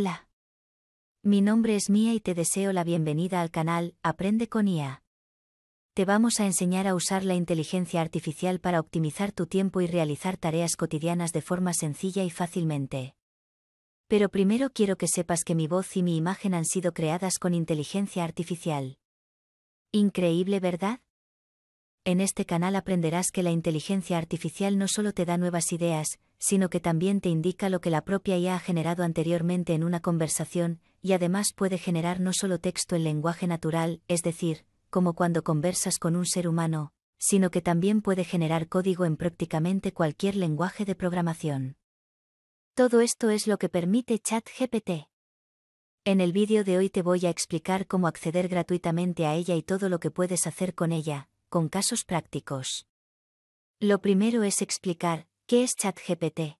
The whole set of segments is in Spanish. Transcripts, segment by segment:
Hola. Mi nombre es Mía y te deseo la bienvenida al canal Aprende con IA. Te vamos a enseñar a usar la inteligencia artificial para optimizar tu tiempo y realizar tareas cotidianas de forma sencilla y fácilmente. Pero primero quiero que sepas que mi voz y mi imagen han sido creadas con inteligencia artificial. Increíble, ¿verdad? en este canal aprenderás que la inteligencia artificial no solo te da nuevas ideas, sino que también te indica lo que la propia IA ha generado anteriormente en una conversación, y además puede generar no solo texto en lenguaje natural, es decir, como cuando conversas con un ser humano, sino que también puede generar código en prácticamente cualquier lenguaje de programación. Todo esto es lo que permite ChatGPT. En el vídeo de hoy te voy a explicar cómo acceder gratuitamente a ella y todo lo que puedes hacer con ella, con casos prácticos. Lo primero es explicar, ¿qué es ChatGPT?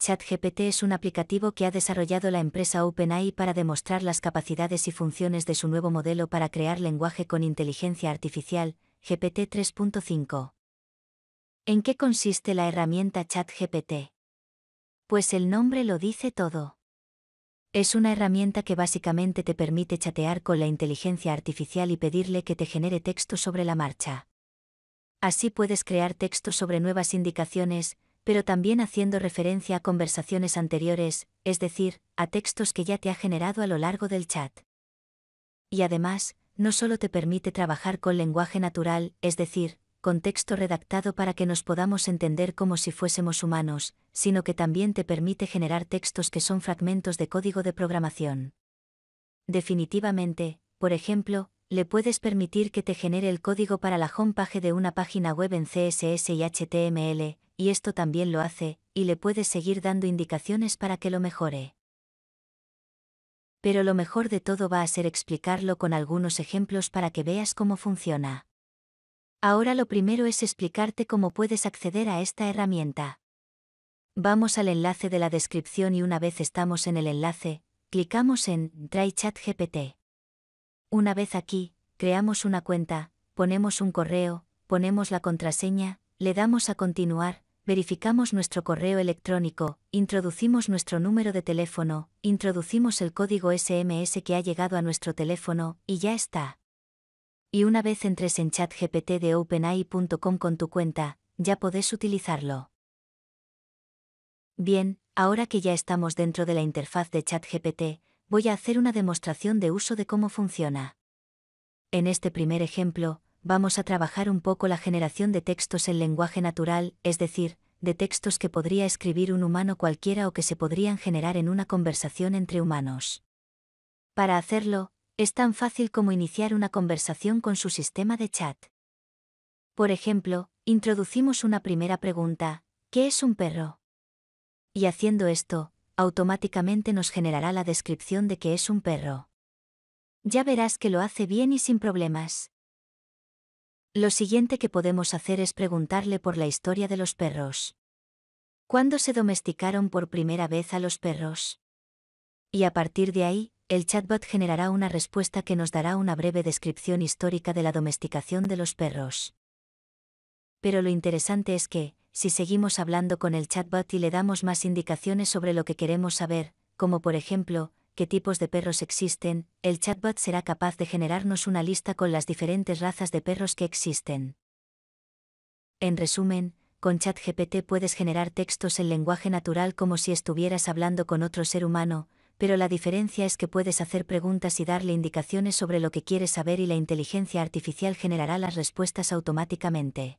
ChatGPT es un aplicativo que ha desarrollado la empresa OpenAI para demostrar las capacidades y funciones de su nuevo modelo para crear lenguaje con inteligencia artificial, GPT 3.5. ¿En qué consiste la herramienta ChatGPT? Pues el nombre lo dice todo. Es una herramienta que básicamente te permite chatear con la inteligencia artificial y pedirle que te genere texto sobre la marcha. Así puedes crear texto sobre nuevas indicaciones, pero también haciendo referencia a conversaciones anteriores, es decir, a textos que ya te ha generado a lo largo del chat. Y además, no solo te permite trabajar con lenguaje natural, es decir, contexto redactado para que nos podamos entender como si fuésemos humanos, sino que también te permite generar textos que son fragmentos de código de programación. Definitivamente, por ejemplo, le puedes permitir que te genere el código para la homepage de una página web en CSS y HTML, y esto también lo hace, y le puedes seguir dando indicaciones para que lo mejore. Pero lo mejor de todo va a ser explicarlo con algunos ejemplos para que veas cómo funciona. Ahora lo primero es explicarte cómo puedes acceder a esta herramienta. Vamos al enlace de la descripción y una vez estamos en el enlace, clicamos en Try GPT. Una vez aquí, creamos una cuenta, ponemos un correo, ponemos la contraseña, le damos a continuar, verificamos nuestro correo electrónico, introducimos nuestro número de teléfono, introducimos el código SMS que ha llegado a nuestro teléfono, y ya está. Y una vez entres en ChatGPT de OpenAI.com con tu cuenta, ya podés utilizarlo. Bien, ahora que ya estamos dentro de la interfaz de ChatGPT, voy a hacer una demostración de uso de cómo funciona. En este primer ejemplo, vamos a trabajar un poco la generación de textos en lenguaje natural, es decir, de textos que podría escribir un humano cualquiera o que se podrían generar en una conversación entre humanos. Para hacerlo, es tan fácil como iniciar una conversación con su sistema de chat. Por ejemplo, introducimos una primera pregunta, ¿qué es un perro? Y haciendo esto, automáticamente nos generará la descripción de qué es un perro. Ya verás que lo hace bien y sin problemas. Lo siguiente que podemos hacer es preguntarle por la historia de los perros. ¿Cuándo se domesticaron por primera vez a los perros? Y a partir de ahí, el chatbot generará una respuesta que nos dará una breve descripción histórica de la domesticación de los perros. Pero lo interesante es que, si seguimos hablando con el chatbot y le damos más indicaciones sobre lo que queremos saber, como por ejemplo, qué tipos de perros existen, el chatbot será capaz de generarnos una lista con las diferentes razas de perros que existen. En resumen, con ChatGPT puedes generar textos en lenguaje natural como si estuvieras hablando con otro ser humano, pero la diferencia es que puedes hacer preguntas y darle indicaciones sobre lo que quieres saber y la inteligencia artificial generará las respuestas automáticamente.